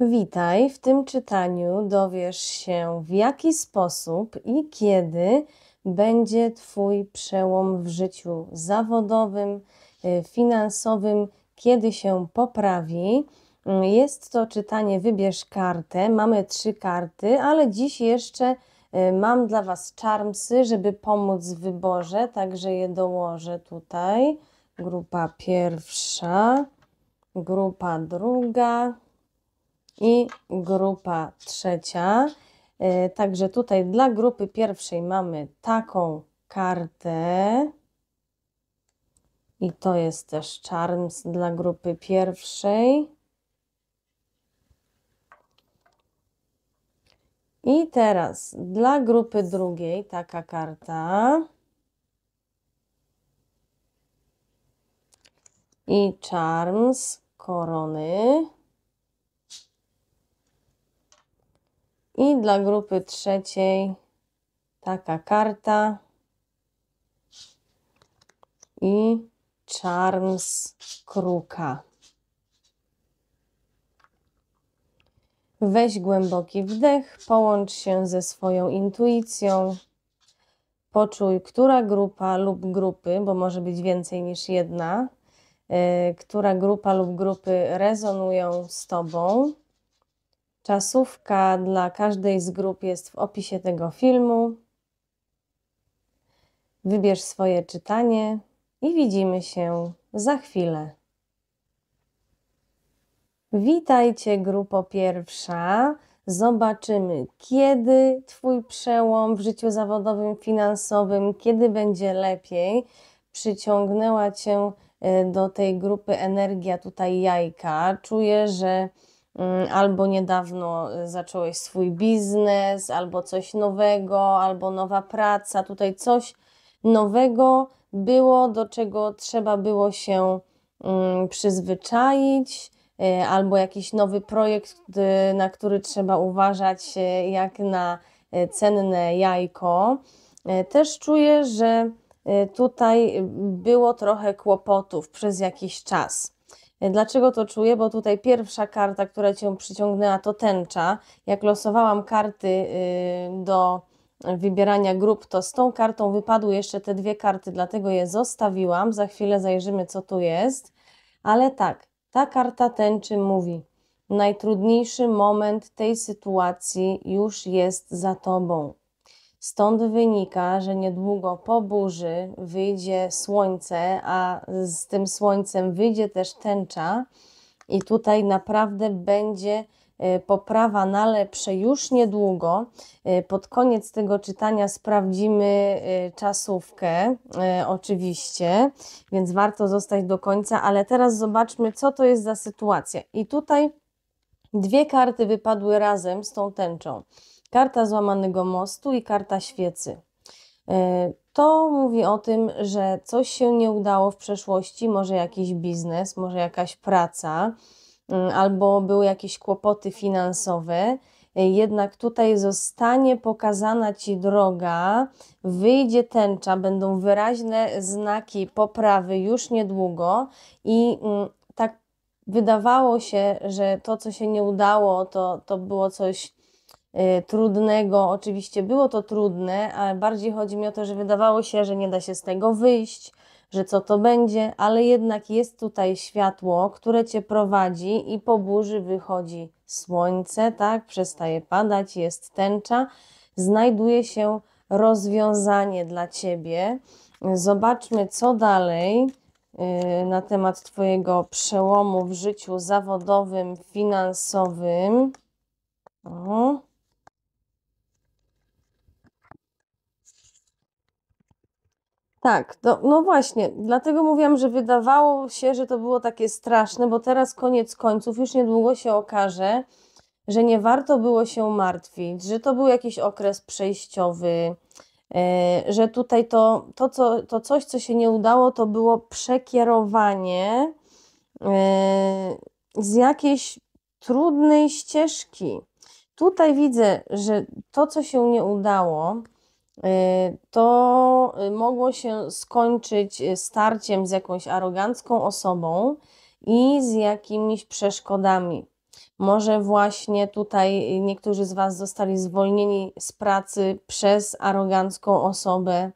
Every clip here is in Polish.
Witaj. W tym czytaniu dowiesz się, w jaki sposób i kiedy będzie Twój przełom w życiu zawodowym, y, finansowym, kiedy się poprawi. Jest to czytanie Wybierz kartę. Mamy trzy karty, ale dziś jeszcze y, mam dla Was czarmsy, żeby pomóc w wyborze, także je dołożę tutaj. Grupa pierwsza, grupa druga i grupa trzecia. E, także tutaj dla grupy pierwszej mamy taką kartę. I to jest też Charms dla grupy pierwszej. I teraz dla grupy drugiej taka karta. I Charms korony. I dla grupy trzeciej taka karta i czarn z kruka. Weź głęboki wdech, połącz się ze swoją intuicją. Poczuj, która grupa lub grupy, bo może być więcej niż jedna, yy, która grupa lub grupy rezonują z Tobą Czasówka dla każdej z grup jest w opisie tego filmu. Wybierz swoje czytanie i widzimy się za chwilę. Witajcie, grupo pierwsza. Zobaczymy, kiedy Twój przełom w życiu zawodowym, finansowym, kiedy będzie lepiej, przyciągnęła Cię y, do tej grupy energia, tutaj jajka. Czuję, że Mm, albo niedawno y, zacząłeś swój biznes, albo coś nowego, albo nowa praca, tutaj coś nowego było, do czego trzeba było się mm, przyzwyczaić, y, albo jakiś nowy projekt, y, na który trzeba uważać jak na cenne jajko. Też czuję, że tutaj było trochę kłopotów przez jakiś czas. E, dlaczego to czuję? Bo tutaj pierwsza karta, która cię przyciągnęła, to tęcza. Jak losowałam karty y, do wybierania grup, to z tą kartą wypadły jeszcze te dwie karty, dlatego je zostawiłam. Za chwilę zajrzymy, co tu jest. Ale tak, ta karta tęczy mówi: Najtrudniejszy moment tej sytuacji już jest za tobą. Stąd wynika, że niedługo po burzy wyjdzie słońce, a z tym słońcem wyjdzie też tęcza, i tutaj naprawdę będzie e, poprawa na lepsze już niedługo. E, pod koniec tego czytania sprawdzimy e, czasówkę, oczywiście, więc warto zostać do końca, ale teraz zobaczmy, co to jest za sytuacja. I tutaj dwie karty wypadły razem z tą tęczą karta złamanego mostu i karta świecy. E, to mówi o tym, że coś się nie udało w przeszłości, może jakiś biznes, może jakaś praca, mm, albo były jakieś kłopoty finansowe. E, jednak tutaj zostanie pokazana ci droga, wyjdzie tęcza, będą wyraźne znaki poprawy już niedługo i mm, tak wydawało się, że to, co się nie udało, to, to było coś Y, trudnego. Oczywiście było to trudne, ale bardziej chodzi mi o to, że wydawało się, że nie da się z tego wyjść, że co to będzie, ale jednak jest tutaj światło, które cię prowadzi i po burzy wychodzi słońce, tak? Przestaje padać, jest tęcza, znajduje się rozwiązanie dla ciebie. Zobaczmy, co dalej y, na temat Twojego przełomu w życiu zawodowym, finansowym. Tak, to, no właśnie, dlatego mówiłam, że wydawało się, że to było takie straszne, bo teraz koniec końców już niedługo się okaże, że nie warto było się martwić, że to był jakiś okres przejściowy, e, że tutaj to, to, co, to coś, co się nie udało, to było przekierowanie e, z jakiejś trudnej ścieżki. Tutaj widzę, że to, co się nie udało, Y, to y, mogło się skończyć y, starciem z jakąś arogancką osobą i z jakimiś przeszkodami. Może właśnie tutaj niektórzy z Was zostali zwolnieni z pracy przez arogancką osobę,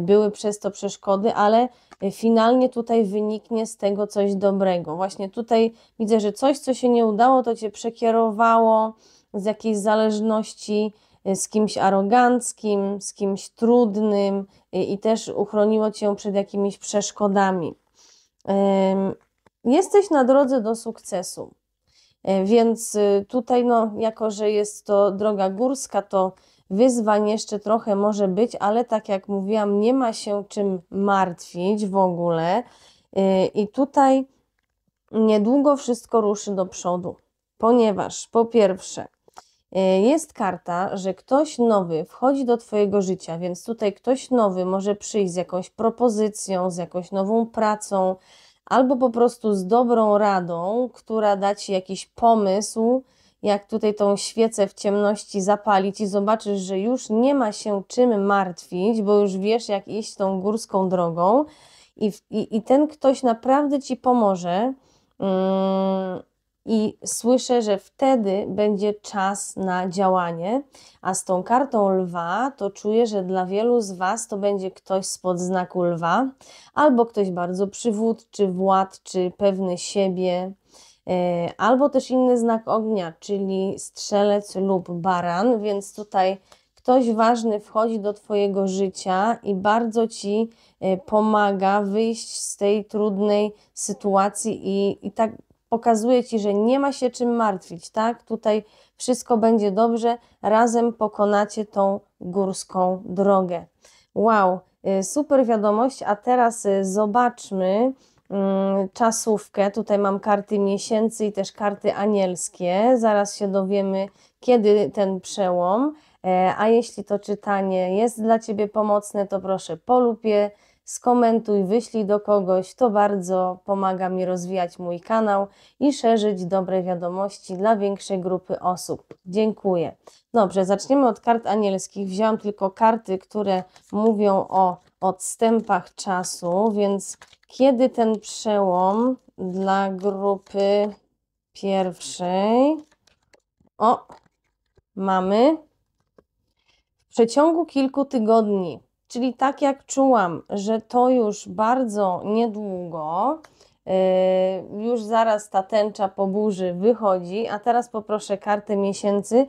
były przez to przeszkody, ale finalnie tutaj wyniknie z tego coś dobrego. Właśnie tutaj widzę, że coś, co się nie udało, to Cię przekierowało z jakiejś zależności z kimś aroganckim, z kimś trudnym y, i też uchroniło cię przed jakimiś przeszkodami. Jesteś na drodze do sukcesu. E, więc y, tutaj, no, jako że jest to droga górska, to wyzwań jeszcze trochę może być, ale tak jak mówiłam, nie ma się czym martwić w ogóle. E, I tutaj niedługo wszystko ruszy do przodu, ponieważ po pierwsze, E, jest karta, że ktoś nowy wchodzi do Twojego życia, więc tutaj ktoś nowy może przyjść z jakąś propozycją, z jakąś nową pracą, albo po prostu z dobrą radą, która da Ci jakiś pomysł, jak tutaj tą świecę w ciemności zapalić i zobaczysz, że już nie ma się czym martwić, bo już wiesz, jak iść tą górską drogą i, i, i ten ktoś naprawdę Ci pomoże. Yy i słyszę, że wtedy będzie czas na działanie, a z tą kartą lwa to czuję, że dla wielu z Was to będzie ktoś spod znaku lwa, albo ktoś bardzo przywódczy, władczy, pewny siebie, e, albo też inny znak ognia, czyli strzelec lub baran, więc tutaj ktoś ważny wchodzi do Twojego życia i bardzo Ci e, pomaga wyjść z tej trudnej sytuacji i, i tak pokazuje Ci, że nie ma się czym martwić, tak? Tutaj wszystko będzie dobrze, razem pokonacie tą górską drogę. Wow, y, super wiadomość, a teraz y, zobaczmy mm, czasówkę. Tutaj mam karty miesięcy i też karty anielskie. Zaraz się dowiemy, kiedy ten przełom. E, a jeśli to czytanie jest dla Ciebie pomocne, to proszę polub je, skomentuj, wyślij do kogoś. To bardzo pomaga mi rozwijać mój kanał i szerzyć dobre wiadomości dla większej grupy osób. Dziękuję. Dobrze, zaczniemy od kart anielskich. Wziąłam tylko karty, które mówią o odstępach czasu, więc kiedy ten przełom dla grupy pierwszej. O, mamy. W przeciągu kilku tygodni Czyli tak jak czułam, że to już bardzo niedługo, yy, już zaraz ta tęcza po burzy wychodzi, a teraz poproszę kartę miesięcy.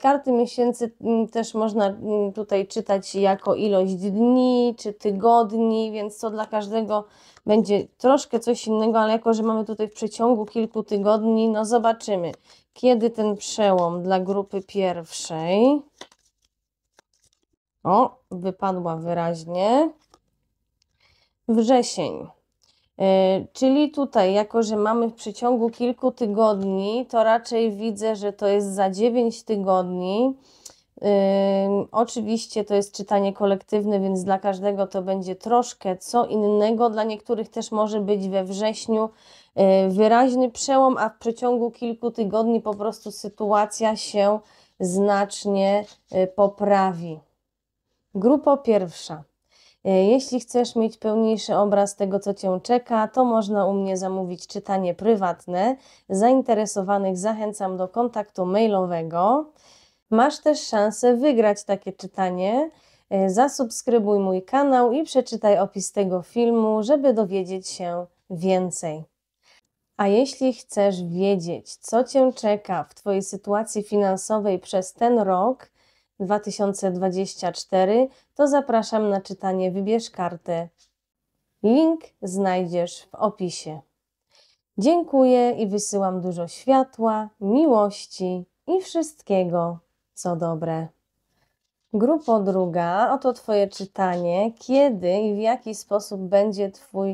karty miesięcy yy, mm, też można mm, tutaj czytać jako ilość dni czy tygodni, więc to dla każdego będzie troszkę coś innego, ale jako, że mamy tutaj w przeciągu kilku tygodni, no zobaczymy, kiedy ten przełom dla grupy pierwszej. O, wypadła wyraźnie. Wrzesień. E, czyli tutaj, jako że mamy w przeciągu kilku tygodni, to raczej widzę, że to jest za 9 tygodni. E, oczywiście to jest czytanie kolektywne, więc dla każdego to będzie troszkę co innego. Dla niektórych też może być we wrześniu e, wyraźny przełom, a w przeciągu kilku tygodni po prostu sytuacja się znacznie poprawi. Grupa pierwsza. E, jeśli chcesz mieć pełniejszy obraz tego, co Cię czeka, to można u mnie zamówić czytanie prywatne. Zainteresowanych zachęcam do kontaktu mailowego. Masz też szansę wygrać takie czytanie. E, zasubskrybuj mój kanał i przeczytaj opis tego filmu, żeby dowiedzieć się więcej. A jeśli chcesz wiedzieć, co Cię czeka w Twojej sytuacji finansowej przez ten rok, 2024, to zapraszam na czytanie Wybierz kartę. Link znajdziesz w opisie. Dziękuję i wysyłam dużo światła, miłości i wszystkiego, co dobre. Grupo druga, oto Twoje czytanie, kiedy i w jaki sposób będzie Twój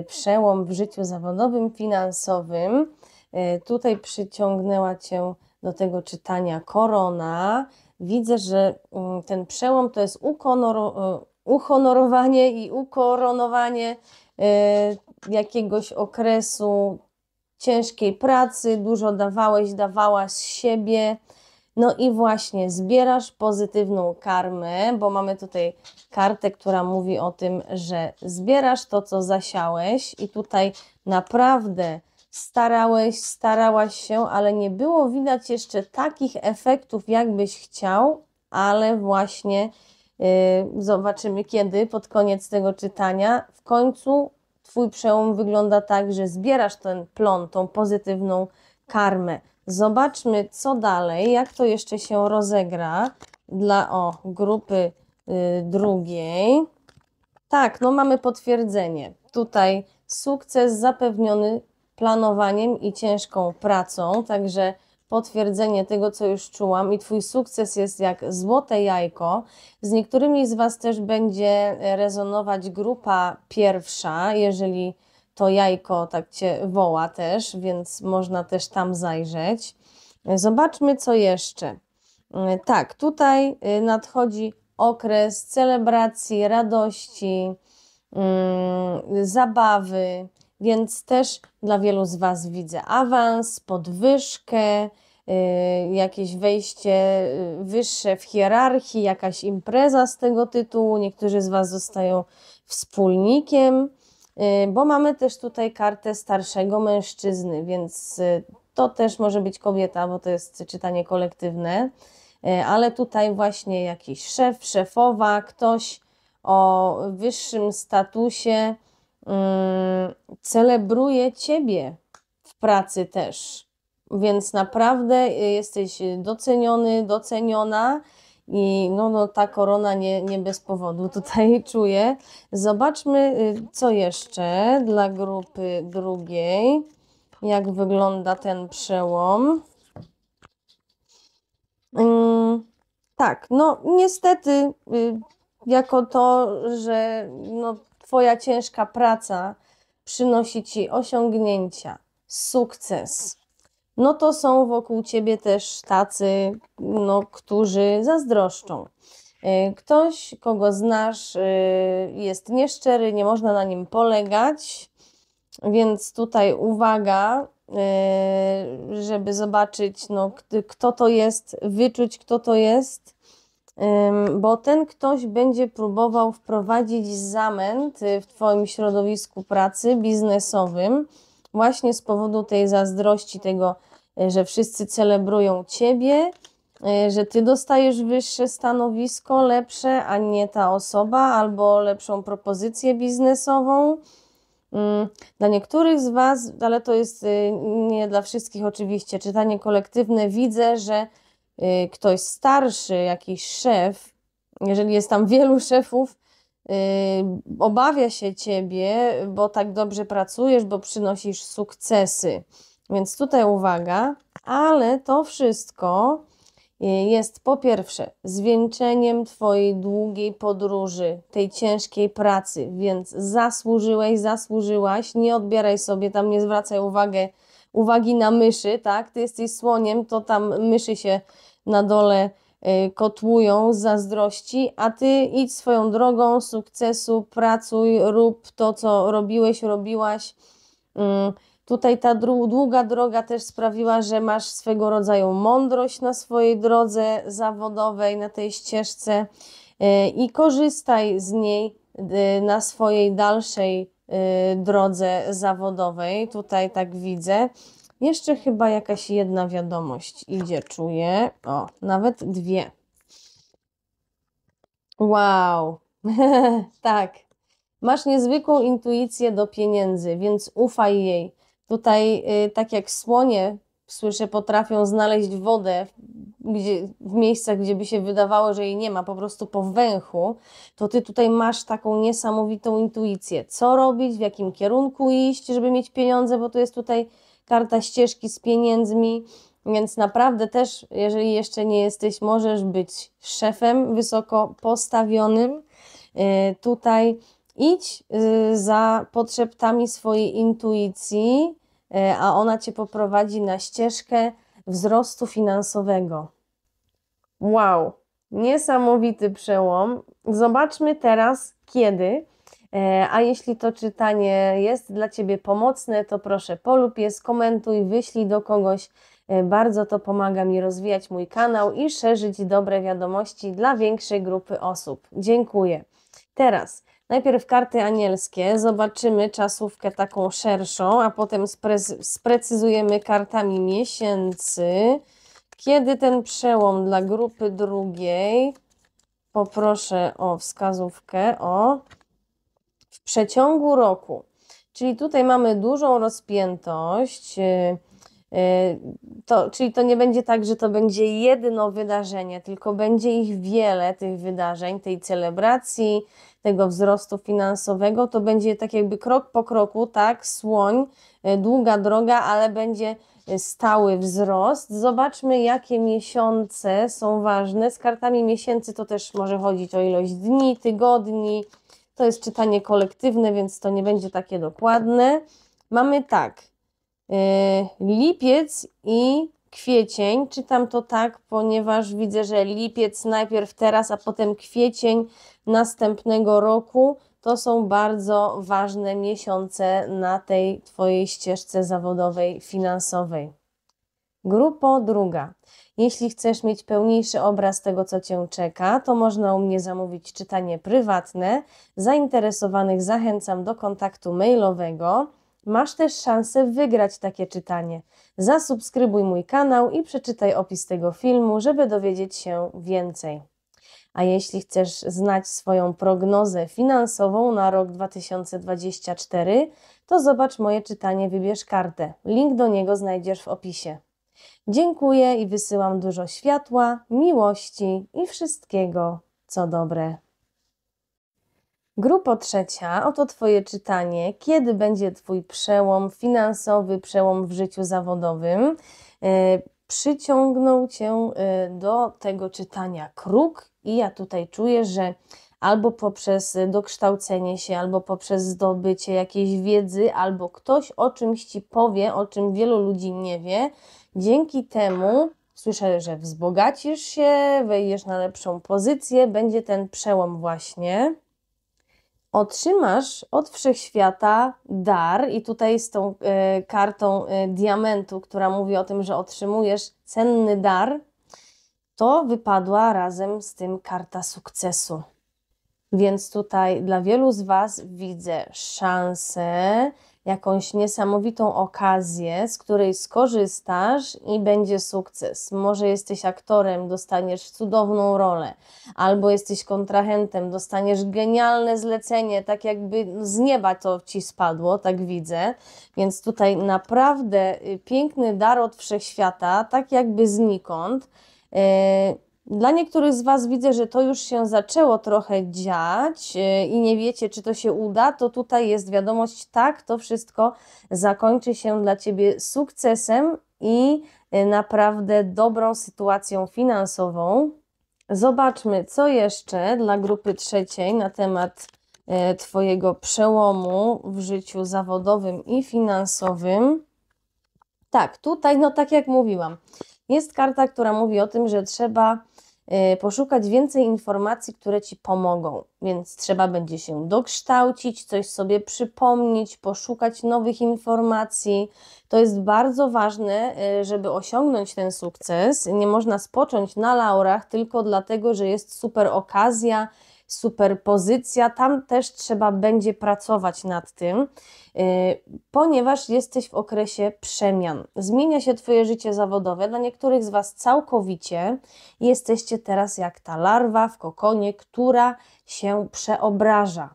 y, przełom w życiu zawodowym, finansowym. Y, tutaj przyciągnęła Cię do tego czytania korona, widzę, że mm, ten przełom to jest e, uhonorowanie i ukoronowanie e, jakiegoś okresu ciężkiej pracy, dużo dawałeś, dawałaś z siebie. No i właśnie zbierasz pozytywną karmę, bo mamy tutaj kartę, która mówi o tym, że zbierasz to, co zasiałeś, i tutaj naprawdę starałeś, starałaś się, ale nie było widać jeszcze takich efektów, jakbyś chciał, ale właśnie yy, zobaczymy kiedy, pod koniec tego czytania, w końcu Twój przełom wygląda tak, że zbierasz ten plon, tą pozytywną karmę. Zobaczmy, co dalej, jak to jeszcze się rozegra dla o, grupy yy, drugiej. Tak, no mamy potwierdzenie. Tutaj sukces zapewniony planowaniem i ciężką pracą, także potwierdzenie tego, co już czułam i Twój sukces jest jak złote jajko. Z niektórymi z Was też będzie rezonować grupa pierwsza, jeżeli to jajko tak Cię woła też, więc można też tam zajrzeć. Zobaczmy, co jeszcze. Tak, tutaj y, nadchodzi okres celebracji, radości, mm, zabawy, więc też dla wielu z Was widzę awans, podwyżkę, y, jakieś wejście y, wyższe w hierarchii, jakaś impreza z tego tytułu. Niektórzy z Was zostają wspólnikiem, y, bo mamy też tutaj kartę starszego mężczyzny, więc to też może być kobieta, bo to jest czytanie kolektywne, ale tutaj właśnie jakiś szef, szefowa, ktoś o wyższym statusie Yy, celebruje Ciebie w pracy też. Więc naprawdę y, jesteś doceniony, doceniona. I no, no, ta korona nie, nie bez powodu tutaj czuję. Zobaczmy, y, co jeszcze dla grupy drugiej. Jak wygląda ten przełom. Yy, tak, no niestety, y, jako to, że no, Twoja ciężka praca przynosi Ci osiągnięcia, sukces, no to są wokół Ciebie też tacy, no, którzy zazdroszczą. Y, ktoś, kogo znasz, y, jest nieszczery, nie można na nim polegać, więc tutaj uwaga, y, żeby zobaczyć, no, kto to jest, wyczuć, kto to jest bo ten ktoś będzie próbował wprowadzić zamęt y, w Twoim środowisku pracy biznesowym, właśnie z powodu tej zazdrości, tego, y, że wszyscy celebrują Ciebie, y, że Ty dostajesz wyższe stanowisko, lepsze, a nie ta osoba, albo lepszą propozycję biznesową. Mm, dla niektórych z Was, ale to jest nie dla wszystkich oczywiście, czytanie kolektywne, widzę, że Y, ktoś starszy, jakiś szef, jeżeli jest tam wielu szefów, y, obawia się ciebie, bo tak dobrze pracujesz, bo przynosisz sukcesy. Więc tutaj uwaga, ale to wszystko y, jest po pierwsze zwieńczeniem Twojej długiej podróży, tej ciężkiej pracy, więc zasłużyłeś, zasłużyłaś, nie odbieraj sobie tam, nie zwracaj uwagę, uwagi na myszy, tak? Ty jesteś słoniem, to tam myszy się na dole y, kotłują z zazdrości, a ty idź swoją drogą sukcesu, pracuj, rób to, co robiłeś, robiłaś. Mm, tutaj ta długa droga też sprawiła, że masz swego rodzaju mądrość na swojej drodze zawodowej, na tej ścieżce y, i korzystaj z niej y, na swojej dalszej Y, drodze zawodowej. Tutaj tak widzę. Jeszcze chyba jakaś jedna wiadomość idzie, czuję. O, nawet dwie. Wow, tak. Masz niezwykłą intuicję do pieniędzy, więc ufaj jej. Tutaj, y, tak jak słonie, słyszę, potrafią znaleźć wodę gdzie, w miejscach, gdzie by się wydawało, że jej nie ma, po prostu po węchu, to ty tutaj masz taką niesamowitą intuicję, co robić, w jakim kierunku iść, żeby mieć pieniądze, bo tu jest tutaj karta ścieżki z pieniędzmi. Więc naprawdę też, jeżeli jeszcze nie jesteś, możesz być szefem wysoko postawionym. Y, tutaj idź y, za potrzebami swojej intuicji, y, a ona cię poprowadzi na ścieżkę wzrostu finansowego. Wow, niesamowity przełom. Zobaczmy teraz kiedy. E, a jeśli to czytanie jest dla Ciebie pomocne, to proszę polub je, skomentuj, wyślij do kogoś. E, bardzo to pomaga mi rozwijać mój kanał i szerzyć dobre wiadomości dla większej grupy osób. Dziękuję. Teraz najpierw karty anielskie, zobaczymy czasówkę taką szerszą, a potem sprecyzujemy kartami miesięcy. Kiedy ten przełom dla grupy drugiej, poproszę o wskazówkę, o w przeciągu roku. Czyli tutaj mamy dużą rozpiętość, y, y, to, czyli to nie będzie tak, że to będzie jedno wydarzenie, tylko będzie ich wiele, tych wydarzeń, tej celebracji, tego wzrostu finansowego. To będzie tak jakby krok po kroku, tak, słoń, y, długa droga, ale będzie Y, stały wzrost. Zobaczmy, jakie miesiące są ważne. Z kartami miesięcy to też może chodzić o ilość dni, tygodni. To jest czytanie kolektywne, więc to nie będzie takie dokładne. Mamy tak, y, lipiec i kwiecień. Czytam to tak, ponieważ widzę, że lipiec najpierw teraz, a potem kwiecień następnego roku. To są bardzo ważne miesiące na tej Twojej ścieżce zawodowej, finansowej. Grupa druga. Jeśli chcesz mieć pełniejszy obraz tego, co Cię czeka, to można u mnie zamówić czytanie prywatne. Zainteresowanych zachęcam do kontaktu mailowego. Masz też szansę wygrać takie czytanie. Zasubskrybuj mój kanał i przeczytaj opis tego filmu, żeby dowiedzieć się więcej. A jeśli chcesz znać swoją prognozę finansową na rok 2024, to zobacz moje czytanie Wybierz kartę. Link do niego znajdziesz w opisie. Dziękuję i wysyłam dużo światła, miłości i wszystkiego, co dobre. Grupa trzecia, oto Twoje czytanie. Kiedy będzie Twój przełom finansowy, przełom w życiu zawodowym? Y, przyciągnął cię y, do tego czytania kruk, i ja tutaj czuję, że albo poprzez dokształcenie się, albo poprzez zdobycie jakiejś wiedzy, albo ktoś o czymś ci powie, o czym wielu ludzi nie wie. Dzięki temu słyszę, że wzbogacisz się, wejdziesz na lepszą pozycję, będzie ten przełom właśnie otrzymasz od wszechświata dar, i tutaj z tą y, kartą y, diamentu, która mówi o tym, że otrzymujesz cenny dar, to wypadła razem z tym karta sukcesu. Więc tutaj dla wielu z Was widzę szansę, jakąś niesamowitą okazję, z której skorzystasz i będzie sukces. Może jesteś aktorem, dostaniesz cudowną rolę, albo jesteś kontrahentem, dostaniesz genialne zlecenie, tak jakby z nieba to ci spadło, tak widzę. Więc tutaj naprawdę y, piękny dar od wszechświata, tak jakby znikąd. Yy, dla niektórych z Was widzę, że to już się zaczęło trochę dziać y, i nie wiecie, czy to się uda, to tutaj jest wiadomość, tak, to wszystko zakończy się dla Ciebie sukcesem i y, naprawdę dobrą sytuacją finansową. Zobaczmy, co jeszcze dla grupy trzeciej na temat y, Twojego przełomu w życiu zawodowym i finansowym. Tak, tutaj, no tak jak mówiłam, jest karta, która mówi o tym, że trzeba y, poszukać więcej informacji, które ci pomogą, więc trzeba będzie się dokształcić, coś sobie przypomnieć, poszukać nowych informacji. To jest bardzo ważne, y, żeby osiągnąć ten sukces. Nie można spocząć na laurach tylko dlatego, że jest super okazja superpozycja. Tam też trzeba będzie pracować nad tym, y, ponieważ jesteś w okresie przemian. Zmienia się Twoje życie zawodowe, dla niektórych z Was całkowicie. Jesteście teraz jak ta larwa w kokonie, która się przeobraża.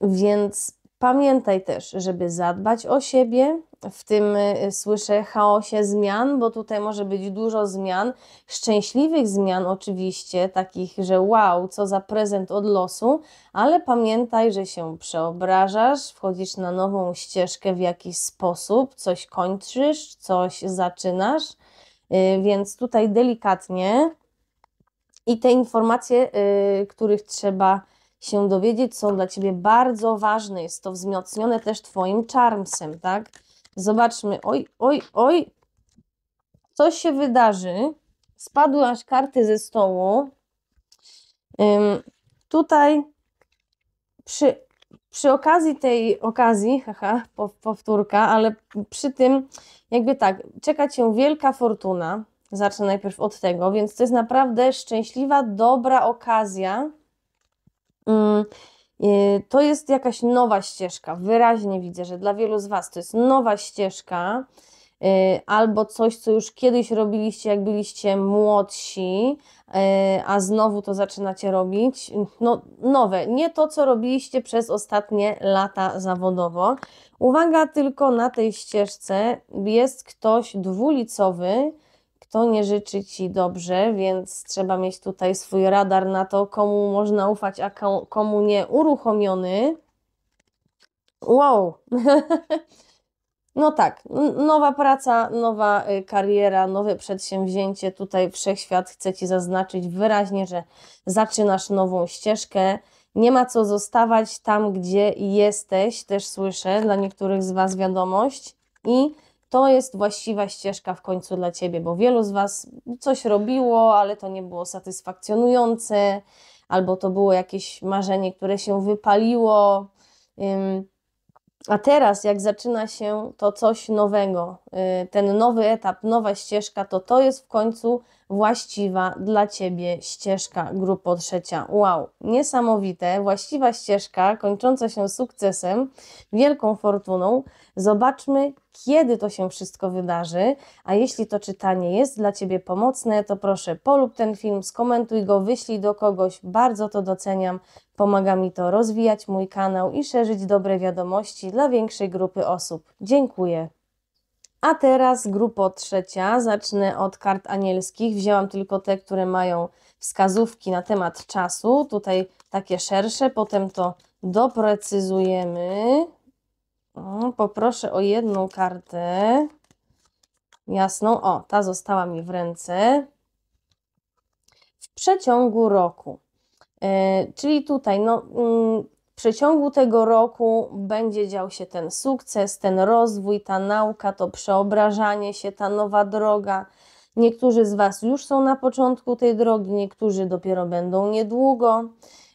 Więc pamiętaj też, żeby zadbać o siebie, w tym y, słyszę chaosie zmian, bo tutaj może być dużo zmian, szczęśliwych zmian oczywiście, takich, że wow, co za prezent od losu, ale pamiętaj, że się przeobrażasz, wchodzisz na nową ścieżkę w jakiś sposób, coś kończysz, coś zaczynasz, y, więc tutaj delikatnie i te informacje, y, których trzeba się dowiedzieć, są dla Ciebie bardzo ważne. Jest to wzmocnione też Twoim charmsem, tak? Zobaczmy. Oj, oj, oj. Coś się wydarzy. Spadły aż karty ze stołu. Ym, tutaj przy, przy okazji tej okazji, haha, powtórka, ale przy tym jakby tak, czeka Cię wielka fortuna. Zacznę najpierw od tego, więc to jest naprawdę szczęśliwa, dobra okazja. Ym, Y, to jest jakaś nowa ścieżka. Wyraźnie widzę, że dla wielu z Was to jest nowa ścieżka, y, albo coś, co już kiedyś robiliście, jak byliście młodsi, y, a znowu to zaczynacie robić. No, nowe, nie to, co robiliście przez ostatnie lata zawodowo. Uwaga tylko na tej ścieżce jest ktoś dwulicowy, to nie życzy ci dobrze, więc trzeba mieć tutaj swój radar na to, komu można ufać, a komu nie uruchomiony. Wow! No tak, nowa praca, nowa y, kariera, nowe przedsięwzięcie. Tutaj wszechświat chce ci zaznaczyć wyraźnie, że zaczynasz nową ścieżkę. Nie ma co zostawać tam, gdzie jesteś, też słyszę dla niektórych z Was wiadomość. I to jest właściwa ścieżka w końcu dla Ciebie, bo wielu z Was coś robiło, ale to nie było satysfakcjonujące, albo to było jakieś marzenie, które się wypaliło. A teraz, jak zaczyna się to coś nowego, y, ten nowy etap, nowa ścieżka, to to jest w końcu właściwa dla Ciebie ścieżka grupo trzecia. Wow, niesamowite, właściwa ścieżka kończąca się sukcesem, wielką fortuną. Zobaczmy, kiedy to się wszystko wydarzy, a jeśli to czytanie jest dla Ciebie pomocne, to proszę polub ten film, skomentuj go, wyślij do kogoś, bardzo to doceniam, pomaga mi to rozwijać mój kanał i szerzyć dobre wiadomości dla większej grupy osób. Dziękuję. A teraz grupa trzecia. Zacznę od kart anielskich. Wzięłam tylko te, które mają wskazówki na temat czasu. Tutaj takie szersze. Potem to doprecyzujemy. Poproszę o jedną kartę. Jasną. O, ta została mi w ręce. W przeciągu roku. E, czyli tutaj no, mm, przeciągu tego roku będzie dział się ten sukces, ten rozwój, ta nauka, to przeobrażanie się, ta nowa droga. Niektórzy z Was już są na początku tej drogi, niektórzy dopiero będą niedługo.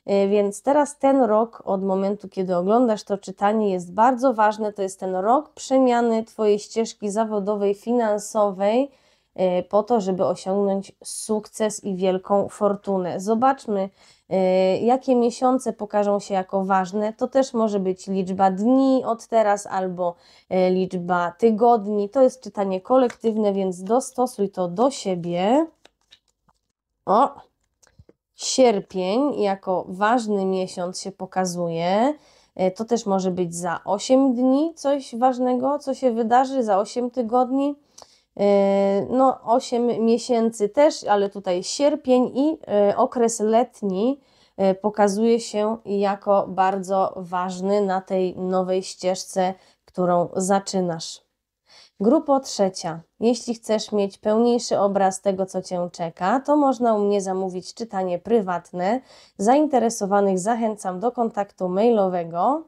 E, więc teraz ten rok, od momentu kiedy oglądasz to czytanie, jest bardzo ważny. To jest ten rok przemiany Twojej ścieżki zawodowej, finansowej, e, po to, żeby osiągnąć sukces i wielką fortunę. Zobaczmy, Y, jakie miesiące pokażą się jako ważne, to też może być liczba dni od teraz albo y, liczba tygodni. To jest czytanie kolektywne, więc dostosuj to do siebie. O! Sierpień jako ważny miesiąc się pokazuje. Y, to też może być za 8 dni coś ważnego, co się wydarzy, za 8 tygodni E, no, 8 miesięcy też, ale tutaj sierpień i e, okres letni e, pokazuje się jako bardzo ważny na tej nowej ścieżce, którą zaczynasz. Grupa trzecia. Jeśli chcesz mieć pełniejszy obraz tego, co Cię czeka, to można u mnie zamówić czytanie prywatne. Zainteresowanych zachęcam do kontaktu mailowego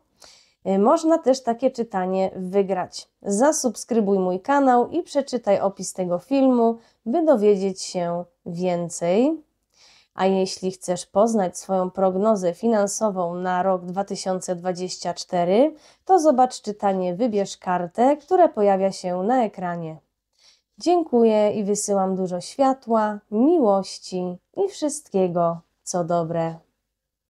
Y, można też takie czytanie wygrać. Zasubskrybuj mój kanał i przeczytaj opis tego filmu, by dowiedzieć się więcej. A jeśli chcesz poznać swoją prognozę finansową na rok 2024, to zobacz czytanie Wybierz kartę, które pojawia się na ekranie. Dziękuję i wysyłam dużo światła, miłości i wszystkiego, co dobre.